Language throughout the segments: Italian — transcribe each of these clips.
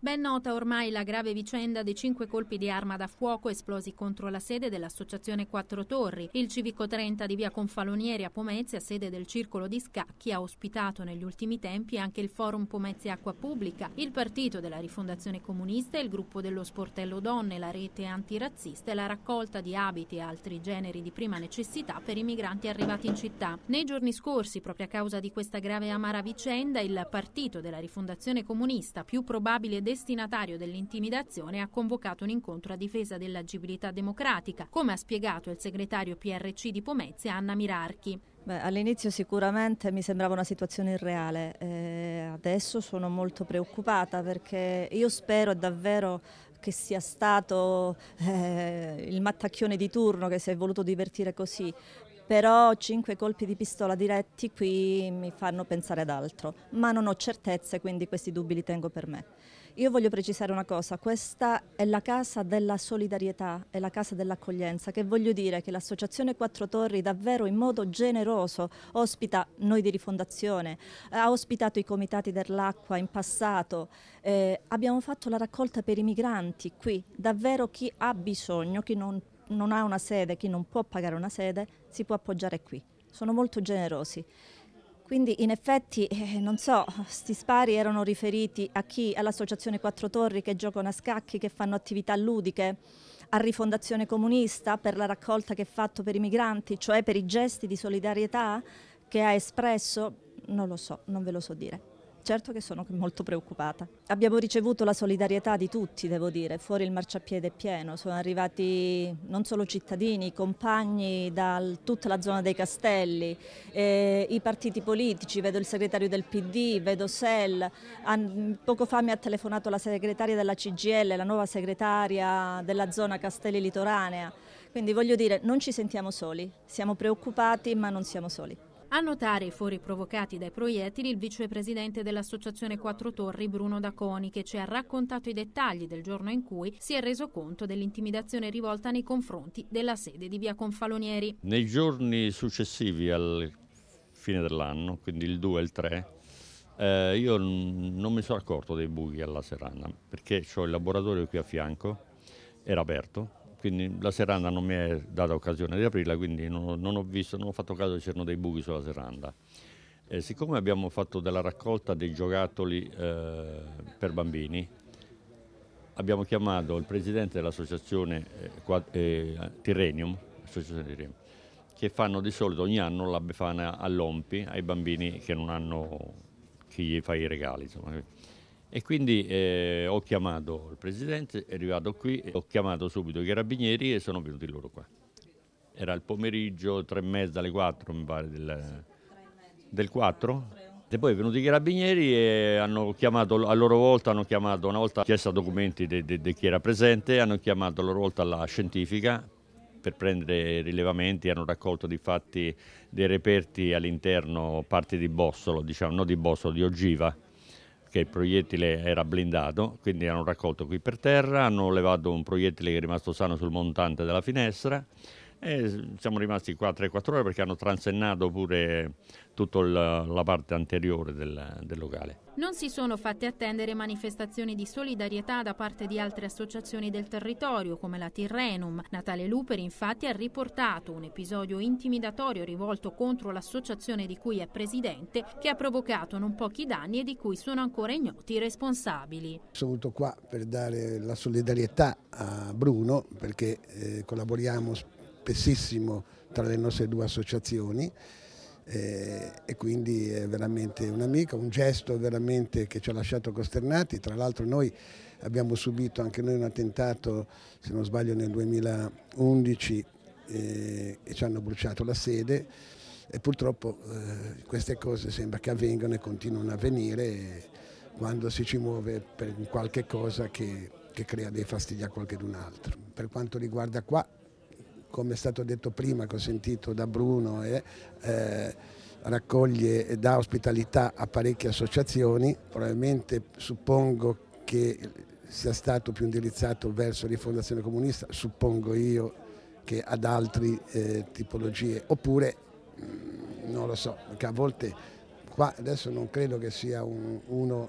Ben nota ormai la grave vicenda dei cinque colpi di arma da fuoco esplosi contro la sede dell'associazione Quattro Torri. Il civico 30 di via Confalonieri a Pomezia, sede del circolo di Scacchi, ha ospitato negli ultimi tempi anche il forum Pomezia Acqua Pubblica, il partito della rifondazione comunista, il gruppo dello sportello donne, la rete antirazzista e la raccolta di abiti e altri generi di prima necessità per i migranti arrivati in città. Nei giorni scorsi, proprio a causa di questa grave e amara vicenda, il partito della rifondazione comunista, più probabile destinatario dell'intimidazione ha convocato un incontro a difesa dell'agibilità democratica, come ha spiegato il segretario PRC di Pomezia Anna Mirarchi. Beh, all'inizio sicuramente mi sembrava una situazione irreale, eh, adesso sono molto preoccupata perché io spero davvero che sia stato eh, il mattacchione di turno che si è voluto divertire così, però cinque colpi di pistola diretti qui mi fanno pensare ad altro, ma non ho certezze, quindi questi dubbi li tengo per me. Io voglio precisare una cosa, questa è la casa della solidarietà, è la casa dell'accoglienza, che voglio dire che l'Associazione Quattro Torri davvero in modo generoso ospita noi di Rifondazione, ha ospitato i comitati dell'acqua in passato, eh, abbiamo fatto la raccolta per i migranti qui, davvero chi ha bisogno, chi non, non ha una sede, chi non può pagare una sede, si può appoggiare qui. Sono molto generosi. Quindi in effetti, eh, eh, non so, sti spari erano riferiti a chi? All'associazione Quattro Torri che giocano a scacchi, che fanno attività ludiche, a Rifondazione Comunista per la raccolta che ha fatto per i migranti, cioè per i gesti di solidarietà che ha espresso? Non lo so, non ve lo so dire. Certo che sono molto preoccupata. Abbiamo ricevuto la solidarietà di tutti, devo dire, fuori il marciapiede pieno, sono arrivati non solo cittadini, compagni da tutta la zona dei castelli, eh, i partiti politici, vedo il segretario del PD, vedo Sell, poco fa mi ha telefonato la segretaria della CGL, la nuova segretaria della zona Castelli Litoranea, quindi voglio dire non ci sentiamo soli, siamo preoccupati ma non siamo soli. A notare i fori provocati dai proiettili il vicepresidente dell'Associazione Quattro Torri Bruno Daconi che ci ha raccontato i dettagli del giorno in cui si è reso conto dell'intimidazione rivolta nei confronti della sede di Via Confalonieri. Nei giorni successivi al fine dell'anno, quindi il 2 e il 3, eh, io non mi sono accorto dei buchi alla Serrana perché ho il laboratorio qui a fianco, era aperto quindi la seranda non mi è data occasione di aprirla, quindi non, non ho visto, non ho fatto caso che c'erano dei buchi sulla seranda. E eh, siccome abbiamo fatto della raccolta dei giocattoli eh, per bambini, abbiamo chiamato il presidente dell'associazione eh, eh, Tirrenium, Tirrenium, che fanno di solito ogni anno la befana all'ompi ai bambini che non hanno chi gli fa i regali. Insomma. E quindi eh, ho chiamato il presidente, è arrivato qui, ho chiamato subito i carabinieri e sono venuti loro qua. Era il pomeriggio, tre e mezza alle quattro mi pare, del, del 4. E poi è venuti i carabinieri e hanno chiamato a loro volta, hanno chiamato una volta chiesto documenti di chi era presente, hanno chiamato a loro volta la scientifica per prendere rilevamenti, hanno raccolto di fatti dei reperti all'interno, parti di bossolo, diciamo, non di bossolo, di ogiva perché il proiettile era blindato, quindi hanno raccolto qui per terra, hanno levato un proiettile che è rimasto sano sul montante della finestra e eh, siamo rimasti qua 3-4 ore perché hanno transennato pure tutta la parte anteriore del, del locale. Non si sono fatte attendere manifestazioni di solidarietà da parte di altre associazioni del territorio come la Tirrenum. Natale Luper infatti ha riportato un episodio intimidatorio rivolto contro l'associazione di cui è presidente che ha provocato non pochi danni e di cui sono ancora ignoti i responsabili. Sono venuto qua per dare la solidarietà a Bruno perché eh, collaboriamo spesso spessissimo tra le nostre due associazioni eh, e quindi è veramente un amico, un gesto veramente che ci ha lasciato costernati, tra l'altro noi abbiamo subito anche noi un attentato, se non sbaglio nel 2011 eh, e ci hanno bruciato la sede e purtroppo eh, queste cose sembra che avvengano e continuano a avvenire quando si ci muove per qualche cosa che, che crea dei fastidi a qualche d'un altro. Per quanto riguarda qua come è stato detto prima, che ho sentito da Bruno, eh, eh, raccoglie e dà ospitalità a parecchie associazioni, probabilmente suppongo che sia stato più indirizzato verso Rifondazione Comunista, suppongo io che ad altre eh, tipologie, oppure mh, mm, non lo so, perché a volte qua adesso non credo che sia un, uno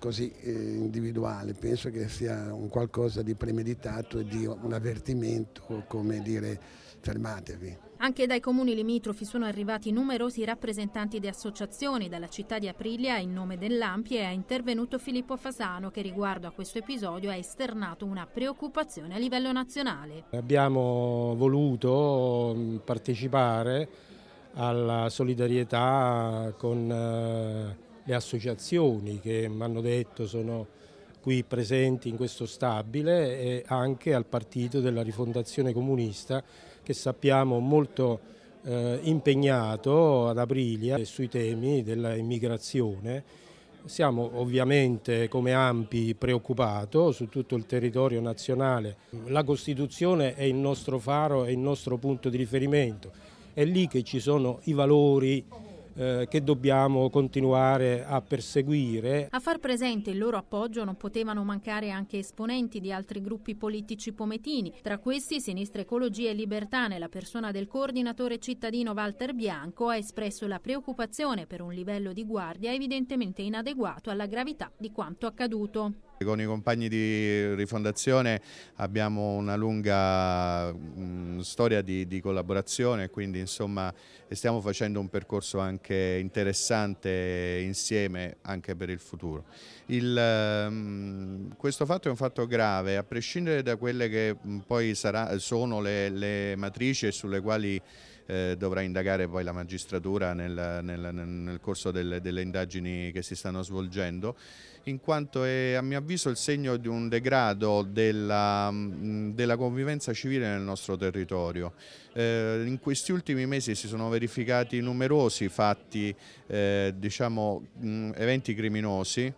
così eh, individuale, penso che sia un qualcosa di premeditato e di un avvertimento, come dire, fermatevi. Anche dai comuni limitrofi sono arrivati numerosi rappresentanti di associazioni. Dalla città di Aprilia, in nome dell'Ampie, è intervenuto Filippo Fasano che riguardo a questo episodio ha esternato una preoccupazione a livello nazionale. Abbiamo voluto mm, partecipare alla solidarietà con... Eh, le associazioni che mi hanno detto sono qui presenti in questo stabile e anche al partito della rifondazione comunista che sappiamo molto eh, impegnato ad Aprilia sui temi dell'immigrazione. Siamo ovviamente come Ampi preoccupati su tutto il territorio nazionale. La Costituzione è il nostro faro, è il nostro punto di riferimento. È lì che ci sono i valori eh, che dobbiamo continuare a perseguire. A far presente il loro appoggio non potevano mancare anche esponenti di altri gruppi politici pometini, tra questi Sinistra Ecologia e Libertà nella persona del coordinatore cittadino Walter Bianco ha espresso la preoccupazione per un livello di guardia evidentemente inadeguato alla gravità di quanto accaduto. Con i compagni di Rifondazione abbiamo una lunga mh, mm, storia di, di, collaborazione, quindi insomma stiamo facendo un percorso anche interessante insieme anche per il futuro. Il, mh, mm, questo fatto è un fatto grave, a prescindere da quelle che mh, mm, poi sarà, sono le, le matrici sulle quali eh, dovrà indagare poi la magistratura nel, nel, nel corso delle, delle indagini che si stanno svolgendo in quanto è a mio avviso il segno di un degrado della, della convivenza civile nel nostro territorio. Eh, in questi ultimi mesi si sono verificati numerosi fatti, eh, diciamo, mh, eventi criminosi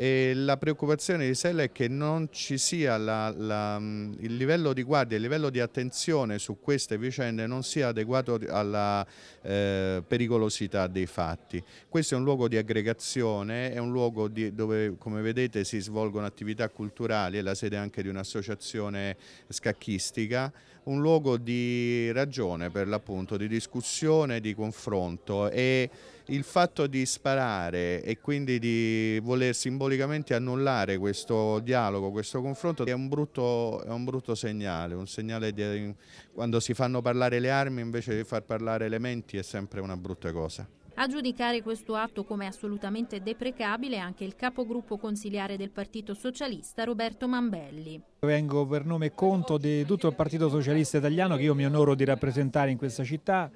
e la preoccupazione di Sella è che non ci sia la, la, mm, il livello di guardia, il livello di attenzione su queste vicende non sia adeguato alla eh, pericolosità dei fatti. Questo è un luogo di aggregazione, è un luogo di, dove come vedete si svolgono attività culturali, è la sede anche di un'associazione scacchistica un luogo di ragione per l'appunto, di discussione, di confronto e il fatto di sparare e quindi di voler simbolicamente annullare questo dialogo, questo confronto è un brutto, è un brutto segnale, un segnale di quando si fanno parlare le armi invece di far parlare le menti è sempre una brutta cosa. A giudicare questo atto come assolutamente deprecabile anche il capogruppo consiliare del Partito Socialista Roberto Mambelli. Vengo per nome e conto di tutto il Partito Socialista Italiano che io mi onoro di rappresentare in questa città,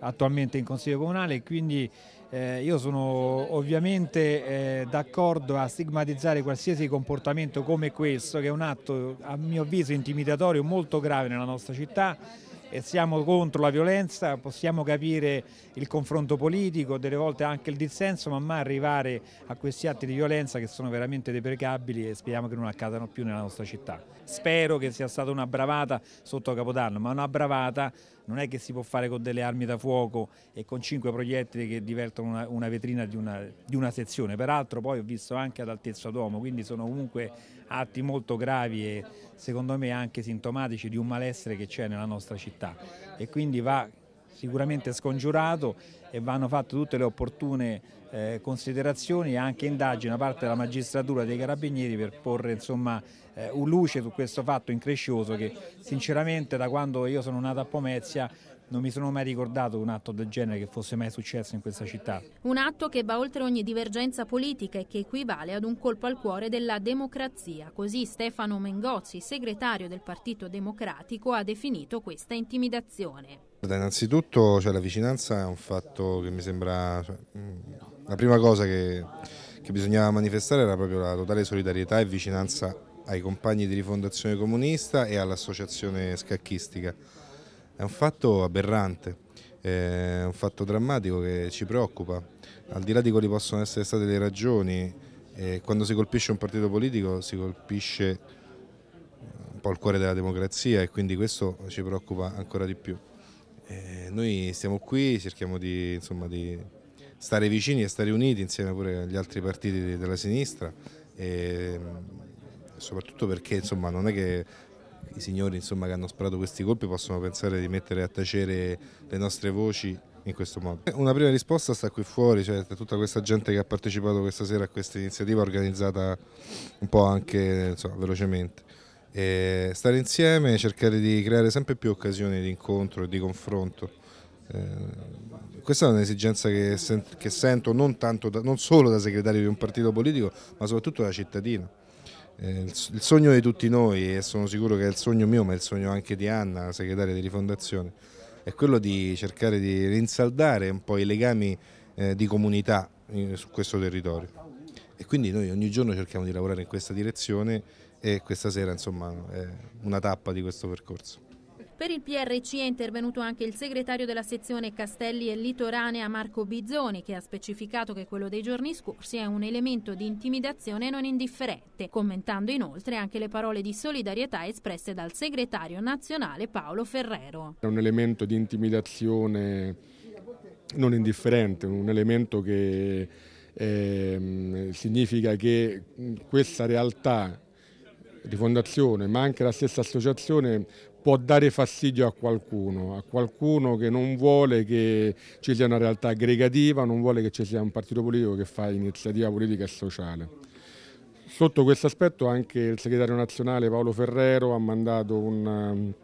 attualmente in Consiglio Comunale, quindi eh, io sono ovviamente eh, d'accordo a stigmatizzare qualsiasi comportamento come questo, che è un atto a mio avviso intimidatorio molto grave nella nostra città siamo contro la violenza, possiamo capire il confronto politico, delle volte anche il dissenso, ma mai arrivare a questi atti di violenza che sono veramente deprecabili e speriamo che non accadano più nella nostra città. Spero che sia stata una bravata sotto Capodanno, ma una bravata non è che si può fare con delle armi da fuoco e con cinque proiettili che divertono una, una vetrina di una, di una, sezione, peraltro poi ho visto anche ad altezza d'uomo, quindi sono comunque atti molto gravi e secondo me anche sintomatici di un malessere che c'è nella nostra città e quindi va sicuramente scongiurato e vanno fatte tutte le opportune eh, considerazioni e anche indagini da parte della magistratura dei carabinieri per porre insomma, eh, un luce su questo fatto increscioso che sinceramente da quando io sono nato a Pomezia non mi sono mai ricordato un atto del genere che fosse mai successo in questa città. Un atto che va oltre ogni divergenza politica e che equivale ad un colpo al cuore della democrazia. Così Stefano Mengozzi, segretario del Partito Democratico, ha definito questa intimidazione innanzitutto cioè, la vicinanza è un fatto che mi sembra... Cioè, mm, la prima cosa che, che bisognava manifestare era proprio la totale solidarietà e vicinanza ai compagni di rifondazione comunista e all'associazione scacchistica. È un fatto aberrante, è un fatto drammatico che ci preoccupa. Al di là di quali possono essere state le ragioni, eh, quando si colpisce un partito politico si colpisce un po' il cuore della democrazia e quindi questo ci preoccupa ancora di più. Eh, noi siamo qui, cerchiamo di, insomma, di, stare vicini e stare uniti insieme pure agli altri partiti della sinistra, e, mm, soprattutto perché insomma, non è che i signori insomma, che hanno sparato questi colpi possono pensare di mettere a tacere le nostre voci in questo modo. Una prima risposta sta qui fuori, cioè tutta questa gente che ha partecipato questa sera a questa iniziativa organizzata un po' anche so, velocemente. E stare insieme, cercare di creare sempre più occasioni di incontro e di confronto. Eh, questa è un'esigenza che, sen che sento non, da, non, solo da segretario di un partito politico, ma soprattutto da cittadino. Eh, il, sogno di tutti noi, e sono sicuro che è il sogno mio, ma è il sogno anche di Anna, segretaria di Rifondazione, è quello di cercare di rinsaldare un po' i legami eh, di comunità eh, su questo territorio. E quindi noi ogni giorno cerchiamo di lavorare in questa direzione e questa sera insomma è una tappa di questo percorso. Per il PRC è intervenuto anche il segretario della sezione Castelli e Litoranea Marco Bizzoni che ha specificato che quello dei giorni scorsi è un elemento di intimidazione non indifferente, commentando inoltre anche le parole di solidarietà espresse dal segretario nazionale Paolo Ferrero. È un elemento di intimidazione non indifferente, un elemento che eh, significa che questa realtà rifondazione, ma anche la stessa associazione può dare fastidio a qualcuno, a qualcuno che non vuole che ci sia una realtà aggregativa, non vuole che ci sia un partito politico che fa iniziativa politica e sociale. Sotto questo aspetto anche il segretario nazionale Paolo Ferrero ha mandato un um,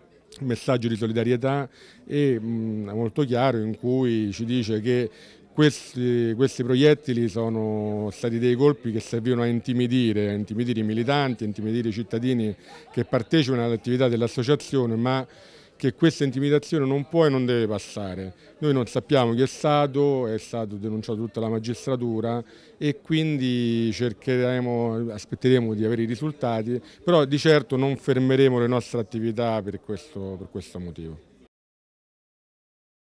messaggio di solidarietà e mm, molto chiaro in cui ci dice che questi, questi, proiettili sono stati dei colpi che servivano a intimidire, a intimidire i militanti, a intimidire i cittadini che partecipano all'attività dell'associazione, ma che questa intimidazione non può e non deve passare. Noi non sappiamo chi è stato, è stato denunciato tutta la magistratura e quindi cercheremo, aspetteremo di avere i risultati, però di certo non fermeremo le nostre attività per questo, per questo motivo.